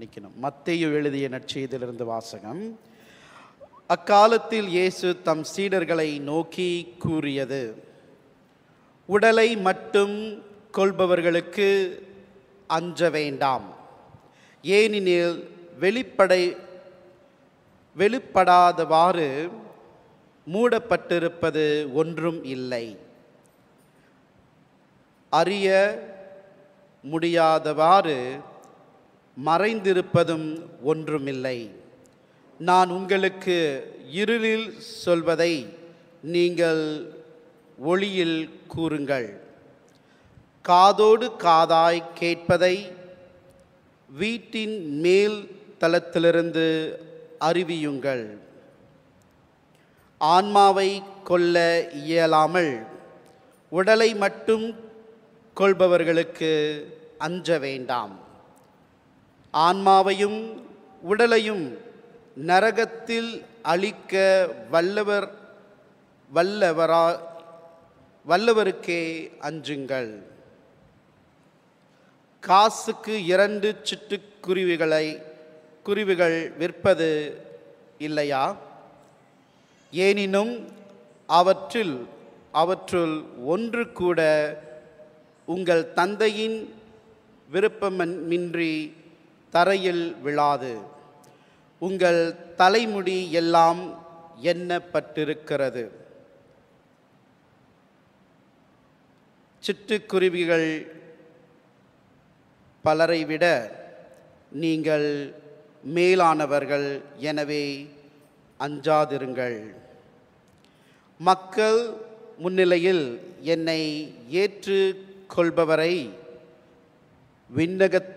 நிற்கணும் மத்தையும் எழுதிய நற்செய்திலிருந்து வாசகம் அக்காலத்தில் இயேசு தம் சீடர்களை நோக்கி கூறியது உடலை மட்டும் கொள்பவர்களுக்கு அஞ்ச வேண்டாம் ஏனெனில் வெளிப்படை வெளிப்படாதவாறு மூடப்பட்டிருப்பது ஒன்றும் இல்லை அறிய முடியாதவாறு மறைந்திருப்பதும் ஒன்றுமில்லை நான் உங்களுக்கு இருளில் சொல்வதை நீங்கள் ஒளியில் கூறுங்கள் காதோடு காதாய் கேட்பதை வீட்டின் மேல் தளத்திலிருந்து அறிவியுங்கள் ஆன்மாவை கொல்ல இயலாமல் உடலை மட்டும் கொள்பவர்களுக்கு அஞ்ச வேண்டாம் ஆன்மாவையும் உடலையும் நரகத்தில் அழிக்க வல்லவர் வல்லவரா வல்லவருக்கே அஞ்சுங்கள் காசுக்கு இரண்டு சிட்டுக்குருவிகளை குருவிகள் விற்பது இல்லையா ஏனினும் அவற்றில் அவற்றுள் ஒன்று கூட உங்கள் தந்தையின் விருப்பமின்றி தரையில் விழாது உங்கள் தலைமுடி எல்லாம் எண்ணப்பட்டிருக்கிறது சிட்டுக்குருவிகள் பலரை விட நீங்கள் மேலானவர்கள் எனவே அஞ்சாதிருங்கள் மக்கள் முன்னிலையில் என்னை ஏற்றுக்கொள்பவரை விண்ணகத்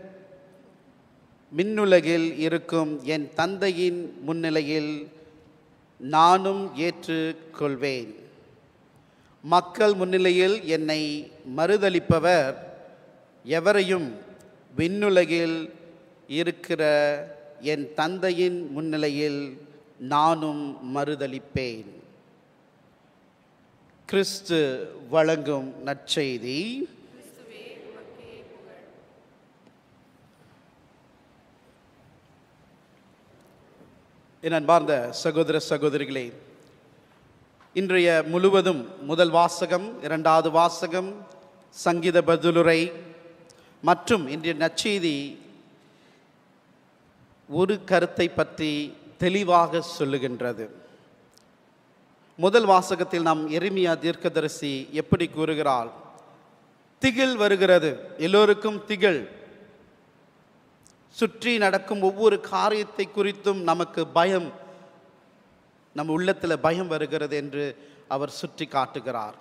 மின்னுலகில் இருக்கும் என் தந்தையின் முன்னிலையில் நானும் ஏற்றுக்கொள்வேன் மக்கள் முன்னிலையில் என்னை மறுதளிப்பவர் எவரையும் விண்ணுலகில் இருக்கிற என் தந்தையின் முன்னிலையில் நானும் மறுதளிப்பேன் கிறிஸ்து வழங்கும் நற்செய்தி என் அன்பார்ந்த சகோதர சகோதரிகளே இன்றைய முழுவதும் முதல் வாசகம் இரண்டாவது வாசகம் சங்கீத பதிலுரை மற்றும் இன்றைய நச்செய்தி ஒரு கருத்தை பற்றி தெளிவாக சொல்லுகின்றது முதல் வாசகத்தில் நாம் எருமியா தீர்க்கதரிசி எப்படி கூறுகிறாள் திகில் வருகிறது எல்லோருக்கும் திகில் சுற்றி நடக்கும் ஒவ்வொரு காரியத்தை குறித்தும் நமக்கு பயம் நம் உள்ளத்தில் பயம் வருகிறது என்று அவர் சுற்றி காட்டுகிறார்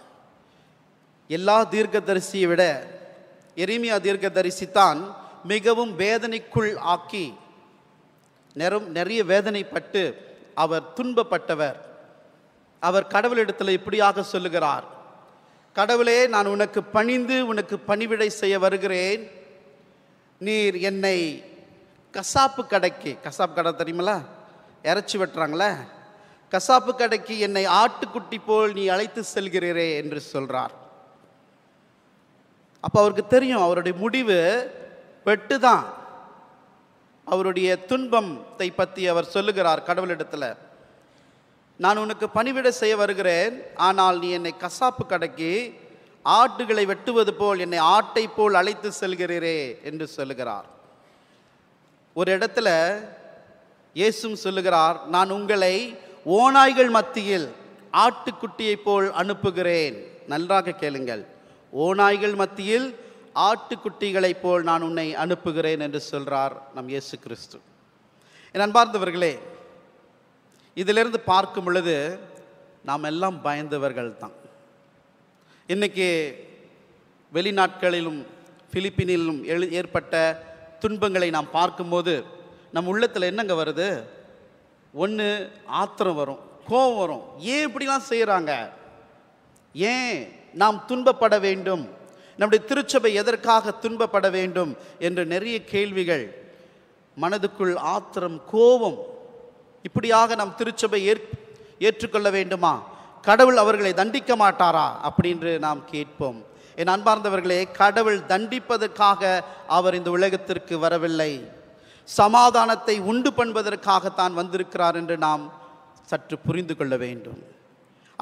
எல்லா தீர்க்கதரிசியை விட எரிமியா தீர்க்கதரிசி தான் மிகவும் வேதனைக்குள் ஆக்கி நெரும் நிறைய வேதனைப்பட்டு அவர் துன்பப்பட்டவர் அவர் கடவுளிடத்தில் இப்படியாக சொல்லுகிறார் கடவுளே நான் உனக்கு பணிந்து உனக்கு பணிவிடை செய்ய வருகிறேன் நீர் என்னை கசாப்பு கடைக்கு கசாப்பு கடை தெரியுங்களா இறச்சி வெட்டுறாங்களே கசாப்பு கடைக்கு என்னை ஆட்டுக்குட்டி போல் நீ அழைத்து செல்கிறீரே என்று சொல்கிறார் அப்போ அவருக்கு தெரியும் அவருடைய முடிவு வெட்டு தான் அவருடைய துன்பத்தை பற்றி அவர் சொல்லுகிறார் கடவுளிடத்தில் நான் உனக்கு பணிவிட செய்ய வருகிறேன் ஆனால் நீ என்னை கசாப்பு கடைக்கு ஆட்டுகளை வெட்டுவது போல் என்னை ஆட்டை போல் அழைத்து செல்கிறீரே என்று சொல்லுகிறார் ஒரு இடத்துல இயேசும் சொல்லுகிறார் நான் உங்களை ஓநாய்கள் மத்தியில் ஆட்டுக்குட்டியை போல் அனுப்புகிறேன் நன்றாக கேளுங்கள் ஓநாய்கள் மத்தியில் ஆட்டுக்குட்டிகளைப் போல் நான் உன்னை அனுப்புகிறேன் என்று சொல்கிறார் நம் இயேசு கிறிஸ்து என் அன்பார்ந்தவர்களே இதிலிருந்து பார்க்கும் பொழுது நாம் எல்லாம் பயந்தவர்கள் தான் இன்றைக்கி வெளிநாட்களிலும் பிலிப்பினிலும் எழு ஏற்பட்ட துன்பங்களை நாம் பார்க்கும்போது நம் உள்ளத்தில் என்னங்க வருது ஒன்று ஆத்திரம் வரும் கோபம் வரும் ஏன் இப்படிலாம் செய்கிறாங்க ஏன் நாம் துன்பப்பட வேண்டும் நம்முடைய திருச்சபை எதற்காக துன்பப்பட வேண்டும் என்று நிறைய கேள்விகள் மனதுக்குள் ஆத்திரம் கோபம் இப்படியாக நாம் திருச்சபை ஏற் ஏற்றுக்கொள்ள வேண்டுமா கடவுள் அவர்களை தண்டிக்க மாட்டாரா அப்படின்று நாம் கேட்போம் என் அன்பார்ந்தவர்களே கடவுள் தண்டிப்பதற்காக அவர் இந்த உலகத்திற்கு வரவில்லை சமாதானத்தை உண்டு பண்ணுவதற்காகத்தான் வந்திருக்கிறார் என்று நாம் சற்று புரிந்து கொள்ள வேண்டும்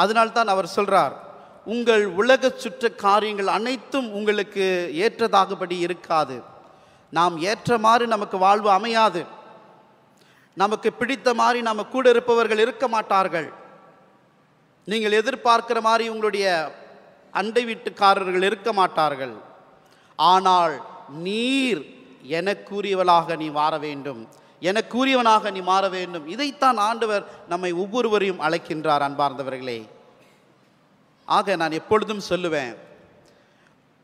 அதனால்தான் அவர் சொல்கிறார் உங்கள் உலக சுற்ற காரியங்கள் அனைத்தும் உங்களுக்கு ஏற்றதாகபடி இருக்காது நாம் ஏற்ற மாதிரி நமக்கு வாழ்வு அமையாது நமக்கு பிடித்த மாதிரி நம்ம கூட இருப்பவர்கள் இருக்க மாட்டார்கள் நீங்கள் எதிர்பார்க்கிற மாதிரி உங்களுடைய அண்டை வீட்டுக்காரர்கள் இருக்க மாட்டார்கள் ஆனால் நீர் எனக்குரியவளாக நீ மாற வேண்டும் எனக்குரியவனாக நீ மாற வேண்டும் இதைத்தான் ஆண்டவர் நம்மை ஒவ்வொருவரையும் அழைக்கின்றார் அன்பார்ந்தவர்களே ஆக நான் எப்பொழுதும் சொல்லுவேன்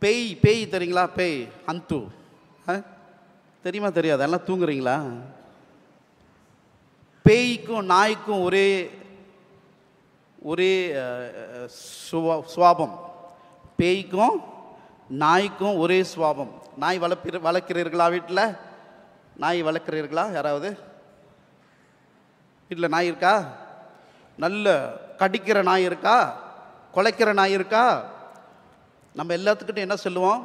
பேய் பேய் தெரியுங்களா பேய் அந்து தெரியுமா தெரியாது எல்லாம் தூங்குறீங்களா பேய்க்கும் நாய்க்கும் ஒரே ஒரே சுவா சுவாபம் பேய்க்கும் நாய்க்கும் ஒரே சுவாபம் நாய் வளர்ப்பி வளர்க்கிறீர்களா வீட்டில் நாய் வளர்க்குறீர்களா யாராவது வீட்டில் நாய் இருக்கா நல்ல கடிக்கிற நாய் இருக்கா கொலைக்கிற நாய் இருக்கா நம்ம எல்லாத்துக்கிட்டும் என்ன சொல்லுவோம்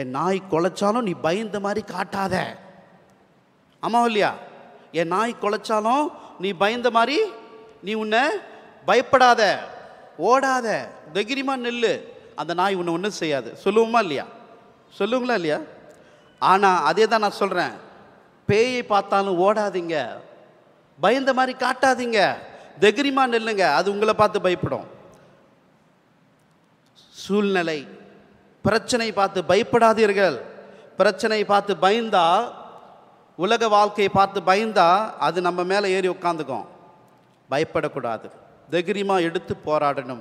என் நாய் கொலைச்சாலும் நீ பயந்த மாதிரி காட்டாத ஆமாம் இல்லையா என் நாய் கொலைச்சாலும் நீ பயந்த மாதிரி நீ உன்னை பயப்படாத ஓடாத தைரியமாக நெல்லு அந்த நாய் ஒன்று ஒன்றும் செய்யாது சொல்லுவோமா இல்லையா சொல்லுங்களா இல்லையா ஆனால் அதே தான் நான் சொல்கிறேன் பேயை பார்த்தாலும் ஓடாதீங்க பயந்த மாதிரி காட்டாதீங்க தெகிரிமா நில்லுங்க அது உங்களை பார்த்து பயப்படும் சூழ்நிலை பிரச்சனை பார்த்து பயப்படாதீர்கள் பிரச்சனை பார்த்து பயந்தா உலக வாழ்க்கையை பார்த்து பயந்தா அது நம்ம மேலே ஏறி உட்காந்துக்கும் பயப்படக்கூடாது தைரியமாக எடுத்து போராடணும்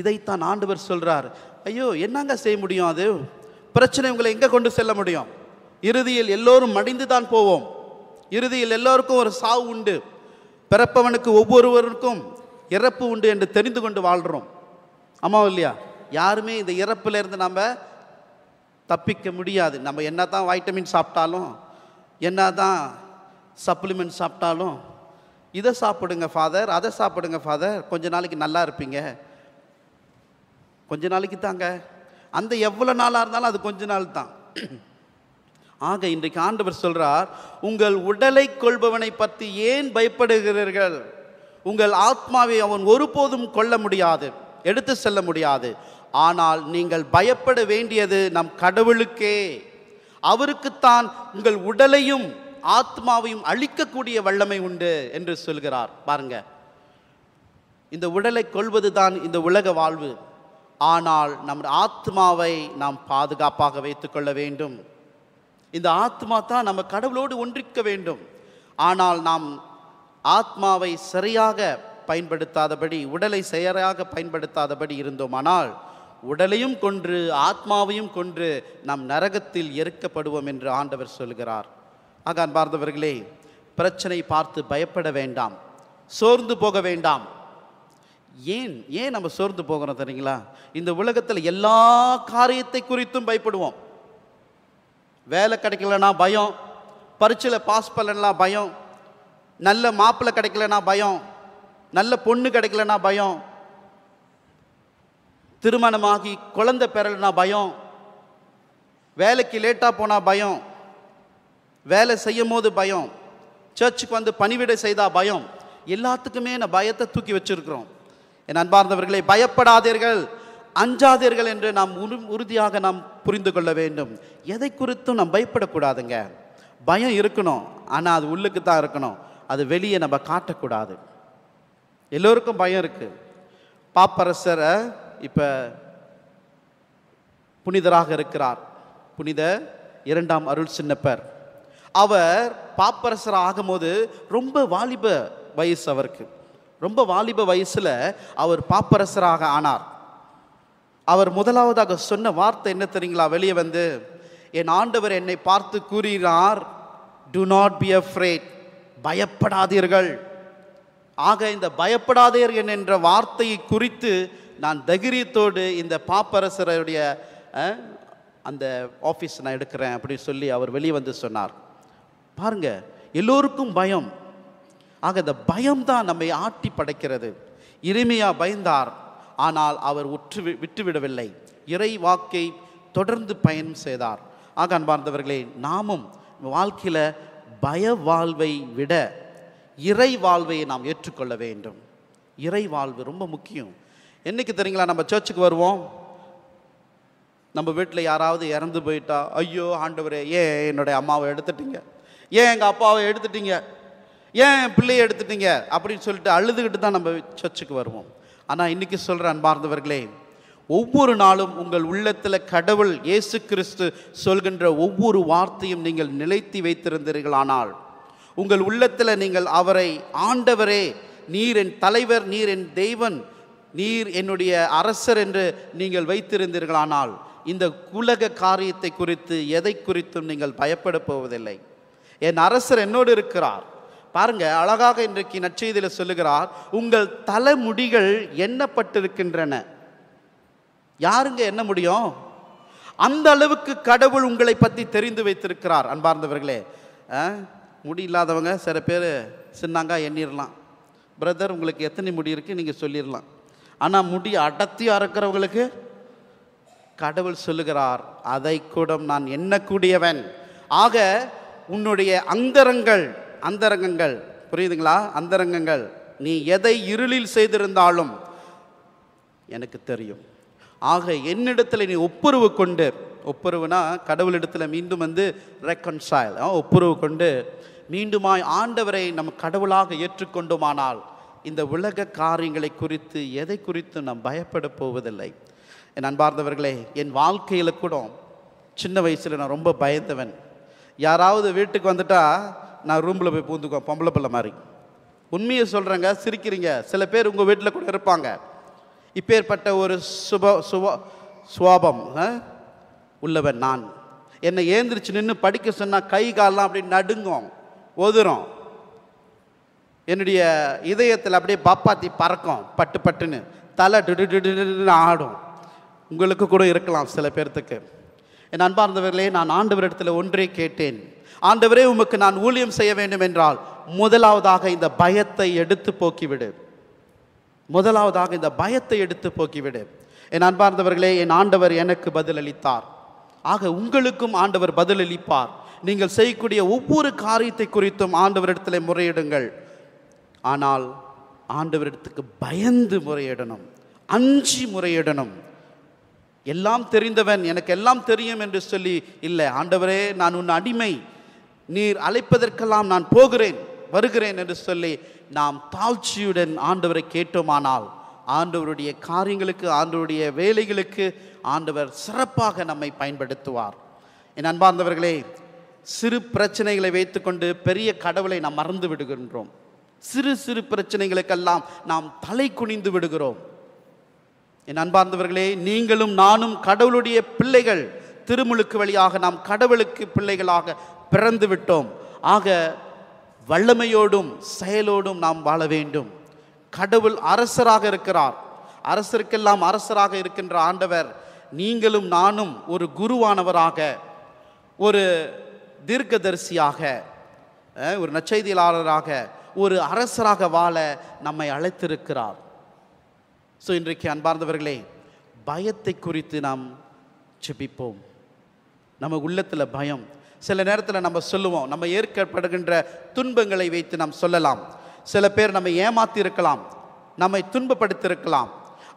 இதைத்தான் ஆண்டவர் சொல்கிறார் ஐயோ என்னங்க செய்ய முடியும் அது பிரச்சனை உங்களை எங்கே கொண்டு செல்ல முடியும் இறுதியில் எல்லோரும் மடிந்து தான் போவோம் இறுதியில் எல்லோருக்கும் ஒரு சாவு உண்டு பிறப்பவனுக்கு ஒவ்வொருவருக்கும் இறப்பு உண்டு என்று தெரிந்து கொண்டு வாழ்கிறோம் ஆமாம் இல்லையா யாருமே இந்த இறப்புலேருந்து நம்ம தப்பிக்க முடியாது நம்ம என்ன தான் வைட்டமின் சாப்பிட்டாலும் என்ன தான் சப்ளிமெண்ட் சாப்பிட்டாலும் இதை சாப்பிடுங்க ஃபாதர் அதை சாப்பிடுங்க ஃபாதர் கொஞ்ச நாளைக்கு நல்லா இருப்பீங்க கொஞ்ச நாளைக்கு தாங்க அந்த எவ்வளோ நாளாக இருந்தாலும் அது கொஞ்ச நாள் தான் ஆக இன்றைக்கு ஆண்டவர் சொல்கிறார் உங்கள் உடலை கொள்பவனை பற்றி ஏன் பயப்படுகிறீர்கள் உங்கள் ஆத்மாவை அவன் ஒருபோதும் கொள்ள முடியாது எடுத்து செல்ல முடியாது ஆனால் நீங்கள் பயப்பட வேண்டியது நம் கடவுளுக்கே அவருக்குத்தான் உங்கள் உடலையும் ஆத்மாவையும் அழிக்கக்கூடிய வல்லமை உண்டு என்று சொல்கிறார் பாருங்க இந்த உடலை கொள்வது தான் இந்த உலக வாழ்வு ஆனால் நம் ஆத்மாவை நாம் பாதுகாப்பாக வைத்துக்கொள்ள வேண்டும் இந்த ஆத்மா தான் நம்ம கடவுளோடு ஒன்றிக்க வேண்டும் ஆனால் நாம் ஆத்மாவை சரியாக பயன்படுத்தாதபடி உடலை செயலாக பயன்படுத்தாதபடி இருந்தோமானால் உடலையும் கொன்று ஆத்மாவையும் கொன்று நம் நரகத்தில் எருக்கப்படுவோம் என்று ஆண்டவர் சொல்கிறார் ஆகான் பார்த்தவர்களே பிரச்சனை பார்த்து பயப்பட வேண்டாம் சோர்ந்து போக வேண்டாம் ஏன் ஏன் நம்ம சோர்ந்து போகிறோம் தெரியுங்களா இந்த உலகத்தில் எல்லா காரியத்தை குறித்தும் பயப்படுவோம் வேலை கிடைக்கலனா பயம் பரீட்சையில் பாஸ் பண்ணலனா பயம் நல்ல மாப்பிள்ளை கிடைக்கலனா பயம் நல்ல பொண்ணு கிடைக்கலனா பயம் திருமணமாகி குழந்தை பெறலனா பயம் வேலைக்கு லேட்டாக போனால் பயம் வேலை செய்யும் போது பயம் சர்ச்சுக்கு வந்து பணிவிடை செய்தால் பயம் எல்லாத்துக்குமே நான் பயத்தை தூக்கி வச்சுருக்குறோம் என் அன்பார்ந்தவர்களை பயப்படாதீர்கள் அஞ்சாதீர்கள் என்று நாம் உறுதியாக நாம் புரிந்து கொள்ள வேண்டும் எதை குறித்தும் நாம் பயப்படக்கூடாதுங்க பயம் இருக்கணும் ஆனால் அது உள்ளுக்கு தான் இருக்கணும் அது வெளியே நம்ம காட்டக்கூடாது எல்லோருக்கும் பயம் இருக்குது பாப்பரசரை இப்போ புனிதராக இருக்கிறார் புனித இரண்டாம் அருள் சின்னப்பர் அவர் பாப்பரசர் ஆகும்போது ரொம்ப வாலிப வயசு அவருக்கு ரொம்ப வாலிப வயசில் அவர் பாப்பரசராக ஆனார் அவர் முதலாவதாக சொன்ன வார்த்தை என்ன தெரியுங்களா வெளியே வந்து என் ஆண்டவர் என்னை பார்த்து கூறினார் டு நாட் பி அஃப்ரேட் பயப்படாதீர்கள் ஆக இந்த பயப்படாதீர்கள் என்ற வார்த்தையை குறித்து நான் தைரியத்தோடு இந்த பாப்பரசருடைய அந்த ஆஃபீஸ் நான் எடுக்கிறேன் அப்படின்னு சொல்லி அவர் வெளியே வந்து சொன்னார் பாருங்கள் எல்லோருக்கும் பயம் ஆக இந்த பயம்தான் நம்மை ஆட்டி படைக்கிறது இறைமையா பயந்தார் ஆனால் அவர் உற்று விட்டுவிடவில்லை இறை வாக்கை தொடர்ந்து பயணம் செய்தார் ஆக அன்பார்ந்தவர்களே நாமும் வாழ்க்கையில் பய வாழ்வை விட இறை வாழ்வை நாம் ஏற்றுக்கொள்ள வேண்டும் இறை வாழ்வு ரொம்ப முக்கியம் என்றைக்கு தெரியுங்களா நம்ம சர்ச்சுக்கு வருவோம் நம்ம வீட்டில் யாராவது இறந்து போயிட்டா ஐயோ ஆண்டவரே ஏன் என்னுடைய அம்மாவை எடுத்துட்டீங்க ஏன் எங்கள் அப்பாவை எடுத்துட்டீங்க ஏன் பிள்ளையை எடுத்துட்டீங்க அப்படின்னு சொல்லிட்டு அழுதுகிட்டு தான் நம்ம சர்ச்சுக்கு வருவோம் ஆனால் இன்றைக்கி சொல்கிற அன்பார்ந்தவர்களே ஒவ்வொரு நாளும் உங்கள் உள்ளத்தில் கடவுள் இயேசு கிறிஸ்து சொல்கின்ற ஒவ்வொரு வார்த்தையும் நீங்கள் நிலைத்தி வைத்திருந்தீர்களானால் உங்கள் உள்ளத்தில் நீங்கள் அவரை ஆண்டவரே நீர் என் தலைவர் நீர் என் தெய்வன் நீர் என்னுடைய அரசர் என்று நீங்கள் வைத்திருந்தீர்களானால் இந்த உலக காரியத்தை குறித்து எதை குறித்தும் நீங்கள் பயப்பட போவதில்லை என் அரசர் என்னோடு இருக்கிறார் பாருங்க அழகாக இன்றைக்கு நச்செய்தியில் சொல்லுகிறார் உங்கள் தலைமுடிகள் எண்ணப்பட்டிருக்கின்றன யாருங்க என்ன முடியும் அந்த அளவுக்கு கடவுள் உங்களை பற்றி தெரிந்து வைத்திருக்கிறார் அன்பார்ந்தவர்களே முடி இல்லாதவங்க சில பேர் சின்னாங்க எண்ணிடலாம் பிரதர் உங்களுக்கு எத்தனை முடி இருக்குது நீங்கள் சொல்லிடலாம் ஆனால் முடி அடர்த்தியாக இருக்கிறவங்களுக்கு கடவுள் சொல்லுகிறார் அதை கூட நான் எண்ணக்கூடியவன் ஆக உன்னுடைய அந்தரங்கள் அந்தரங்கங்கள் புரியுதுங்களா அந்தரங்கங்கள் நீ எதை இருளில் செய்திருந்தாலும் எனக்கு தெரியும் ஆக என்னிடத்தில் நீ ஒப்புரவு கொண்டு ஒப்புரவுனா கடவுளிடத்தில் மீண்டும் வந்து ரெக்கன்சைல் ஒப்புரவு கொண்டு மீண்டுமாய் ஆண்டவரை நம் கடவுளாக ஏற்றுக்கொண்டுமானால் இந்த உலக காரியங்களை குறித்து எதை குறித்து நாம் பயப்பட போவதில்லை என் அன்பார்ந்தவர்களே என் வாழ்க்கையில் கூட சின்ன வயசில் நான் ரொம்ப பயந்தவன் யாராவது வீட்டுக்கு வந்துட்டால் நான் ரூமில் போய் பூந்துக்குவேன் பொம்பளை பிள்ளை மாதிரி உண்மையை சொல்கிறேங்க சிரிக்கிறீங்க சில பேர் உங்கள் வீட்டில் கூட இருப்பாங்க இப்பேற்பட்ட ஒரு சுப சுப சுவாபம் உள்ளவன் நான் என்னை ஏந்திரிச்சு நின்று படிக்க சொன்னால் கை காலெலாம் அப்படி நடுங்கும் ஒதுரும் என்னுடைய இதயத்தில் அப்படியே பாப்பாத்தி பறக்கும் பட்டு பட்டுன்னு தலை டிடுன்னு ஆடும் உங்களுக்கு கூட இருக்கலாம் சில பேர்த்துக்கு என் அன்பார்ந்தவர்களே நான் ஆண்டவர் இடத்துல ஒன்றே கேட்டேன் ஆண்டவரே உமக்கு நான் ஊழியம் செய்ய வேண்டும் என்றால் முதலாவதாக இந்த பயத்தை எடுத்து போக்கிவிடு முதலாவதாக இந்த பயத்தை எடுத்து போக்கிவிடு என் அன்பார்ந்தவர்களே என் ஆண்டவர் எனக்கு பதிலளித்தார் ஆக உங்களுக்கும் ஆண்டவர் பதிலளிப்பார் நீங்கள் செய்யக்கூடிய ஒவ்வொரு காரியத்தை குறித்தும் ஆண்டவரிடத்தில் முறையிடுங்கள் ஆனால் ஆண்டவரிடத்துக்கு பயந்து முறையிடணும் அஞ்சி முறையிடணும் எல்லாம் தெரிந்தவன் எனக்கு எல்லாம் தெரியும் என்று சொல்லி இல்லை ஆண்டவரே நான் உன் அடிமை நீர் அழைப்பதற்கெல்லாம் நான் போகிறேன் வருகிறேன் என்று சொல்லி நாம் தாழ்ச்சியுடன் ஆண்டவரை கேட்டோமானால் ஆண்டவருடைய காரியங்களுக்கு ஆண்டவருடைய வேலைகளுக்கு ஆண்டவர் சிறப்பாக நம்மை பயன்படுத்துவார் என் அன்பார்ந்தவர்களே சிறு பிரச்சனைகளை வைத்துக்கொண்டு பெரிய கடவுளை நாம் மறந்து விடுகின்றோம் சிறு சிறு பிரச்சனைகளுக்கெல்லாம் நாம் தலை குனிந்து விடுகிறோம் என் அன்பார்ந்தவர்களே நீங்களும் நானும் கடவுளுடைய பிள்ளைகள் திருமுழுக்கு வழியாக நாம் கடவுளுக்கு பிள்ளைகளாக பிறந்து விட்டோம் ஆக வல்லமையோடும் செயலோடும் நாம் வாழ வேண்டும் கடவுள் அரசராக இருக்கிறார் அரசருக்கெல்லாம் அரசராக இருக்கின்ற ஆண்டவர் நீங்களும் நானும் ஒரு குருவானவராக ஒரு தீர்க்கதரிசியாக ஒரு நச்செய்தியாளராக ஒரு அரசராக வாழ நம்மை அழைத்திருக்கிறார் ஸோ இன்றைக்கு அன்பார்ந்தவர்களே பயத்தை குறித்து நாம் செபிப்போம் நம்ம உள்ளத்தில் பயம் சில நேரத்தில் நம்ம சொல்லுவோம் நம்ம ஏற்கப்படுகின்ற துன்பங்களை வைத்து நாம் சொல்லலாம் சில பேர் நம்ம ஏமாத்தியிருக்கலாம் நம்மை துன்பப்படுத்தியிருக்கலாம்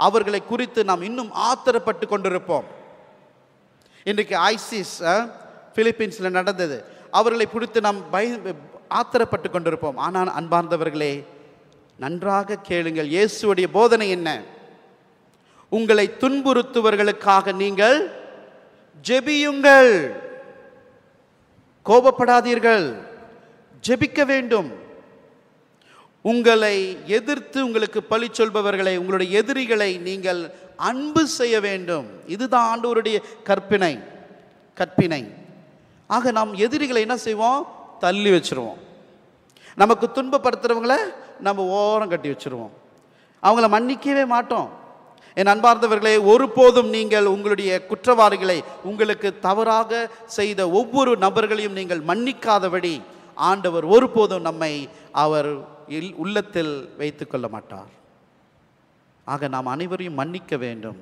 அவர்களை குறித்து நாம் இன்னும் ஆத்திரப்பட்டு கொண்டிருப்போம் இன்றைக்கு ஐசிஸ் பிலிப்பீன்ஸில் நடந்தது அவர்களை குறித்து நாம் பய ஆத்திரப்பட்டு கொண்டிருப்போம் ஆனால் அன்பார்ந்தவர்களே நன்றாக கேளுங்கள் இயேசுடைய போதனை என்ன உங்களை துன்புறுத்துவர்களுக்காக நீங்கள் ஜெபியுங்கள் கோபப்படாதீர்கள் ஜெபிக்க வேண்டும் உங்களை எதிர்த்து உங்களுக்கு பழி சொல்பவர்களை உங்களுடைய எதிரிகளை நீங்கள் அன்பு செய்ய வேண்டும் இதுதான் ஆண்டவருடைய கற்பினை கற்பினை ஆக நாம் எதிரிகளை என்ன செய்வோம் தள்ளி வச்சுருவோம் நமக்கு துன்பப்படுத்துகிறவங்கள நம்ம ஓரம் கட்டி வச்சுருவோம் அவங்கள மன்னிக்கவே மாட்டோம் என் அன்பார்ந்தவர்களே ஒருபோதும் நீங்கள் உங்களுடைய குற்றவாளிகளை உங்களுக்கு தவறாக செய்த ஒவ்வொரு நபர்களையும் நீங்கள் மன்னிக்காதபடி ஆண்டவர் ஒருபோதும் நம்மை அவர் உள்ளத்தில் வைத்து கொள்ள மாட்டார் ஆக நாம் அனைவரையும் மன்னிக்க வேண்டும்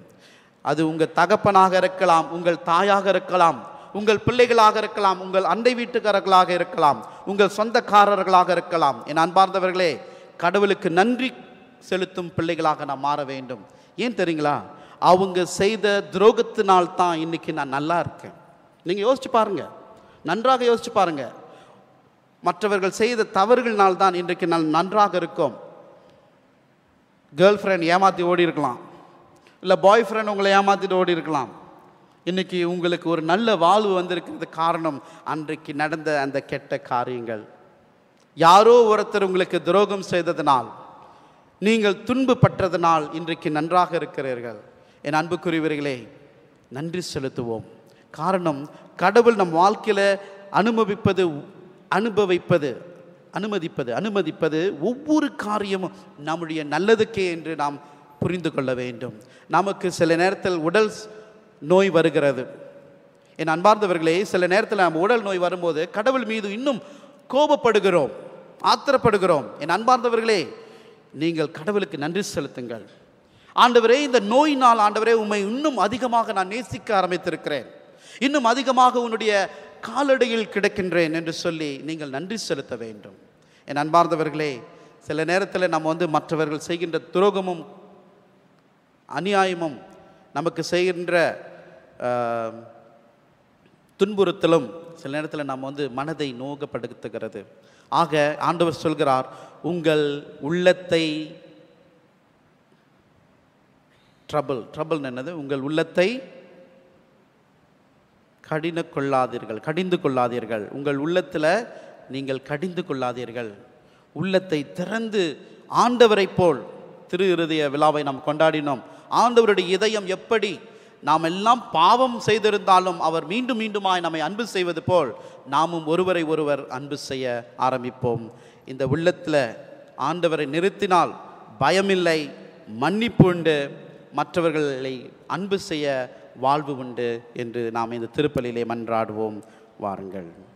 அது உங்கள் தகப்பனாக இருக்கலாம் உங்கள் தாயாக இருக்கலாம் உங்கள் பிள்ளைகளாக இருக்கலாம் உங்கள் அண்டை வீட்டுக்காரர்களாக இருக்கலாம் உங்கள் சொந்தக்காரர்களாக இருக்கலாம் என் அன்பார்ந்தவர்களே கடவுளுக்கு நன்றி செலுத்தும் பிள்ளைகளாக நான் மாற வேண்டும் ஏன் தெரியுங்களா அவங்க செய்த துரோகத்தினால் தான் இன்றைக்கி நான் நல்லா இருக்கேன் நீங்கள் யோசிச்சு பாருங்கள் நன்றாக யோசிச்சு பாருங்கள் மற்றவர்கள் செய்த தவறுகள்னால் தான் இன்றைக்கு நான் நன்றாக இருக்கும் கேர்ள் ஃப்ரெண்ட் ஏமாற்றி ஓடி இருக்கலாம் இல்லை பாய் ஃப்ரெண்ட் உங்களை ஏமாற்றிட்டு ஓடி இருக்கலாம் இன்றைக்கி உங்களுக்கு ஒரு நல்ல வாழ்வு வந்திருக்கிறது காரணம் அன்றைக்கு நடந்த அந்த கெட்ட காரியங்கள் யாரோ ஒருத்தர் உங்களுக்கு துரோகம் செய்ததினால் நீங்கள் துன்பப்பட்டதனால் இன்றைக்கு நன்றாக இருக்கிறீர்கள் என் அன்புக்குரியவர்களே நன்றி செலுத்துவோம் காரணம் கடவுள் நம் வாழ்க்கையில் அனுபவிப்பது அனுபவிப்பது அனுமதிப்பது அனுமதிப்பது ஒவ்வொரு காரியமும் நம்முடைய நல்லதுக்கே என்று நாம் புரிந்து கொள்ள வேண்டும் நமக்கு சில நேரத்தில் உடல் நோய் வருகிறது என் அன்பார்ந்தவர்களே சில நேரத்தில் நாம் உடல் நோய் வரும்போது கடவுள் மீது இன்னும் கோபப்படுகிறோம் ஆத்திரப்படுகிறோம் என் அன்பார்ந்தவர்களே நீங்கள் கடவுளுக்கு நன்றி செலுத்துங்கள் ஆண்டவரே இந்த நோயினால் ஆண்டவரே உண்மை இன்னும் அதிகமாக நான் நேசிக்க ஆரம்பித்திருக்கிறேன் இன்னும் அதிகமாக உன்னுடைய காலடியில் கிடக்கின்றேன் என்று சொல்லி நீங்கள் நன்றி செலுத்த வேண்டும் என் அன்பார்ந்தவர்களே சில நேரத்தில் நம்ம வந்து மற்றவர்கள் செய்கின்ற துரோகமும் அநியாயமும் நமக்கு செய்கின்ற துன்புறுத்தலும் சில நேரத்தில் நம்ம வந்து மனதை நோகப்படுத்துகிறது ஆக ஆண்டவர் சொல்கிறார் உங்கள் உள்ளத்தை ட்ரபிள் ட்ரபிள் என்னது உங்கள் உள்ளத்தை கடின கொள்ளாதீர்கள் கடிந்து கொள்ளாதீர்கள் உங்கள் உள்ளத்தில் நீங்கள் கடிந்து கொள்ளாதீர்கள் உள்ளத்தை திறந்து ஆண்டவரை போல் திரு இருதய விழாவை நாம் கொண்டாடினோம் ஆண்டவருடைய இதயம் எப்படி நாம் எல்லாம் பாவம் செய்திருந்தாலும் அவர் மீண்டும் மீண்டுமாய் நம்மை அன்பு செய்வது போல் நாமும் ஒருவரை ஒருவர் அன்பு செய்ய ஆரம்பிப்போம் இந்த உள்ளத்தில் ஆண்டவரை நிறுத்தினால் பயமில்லை மன்னிப்பு உண்டு மற்றவர்களை அன்பு செய்ய வாழ்வு உண்டு என்று நாம் இந்த திருப்பலிலே மன்றாடுவோம் வாருங்கள்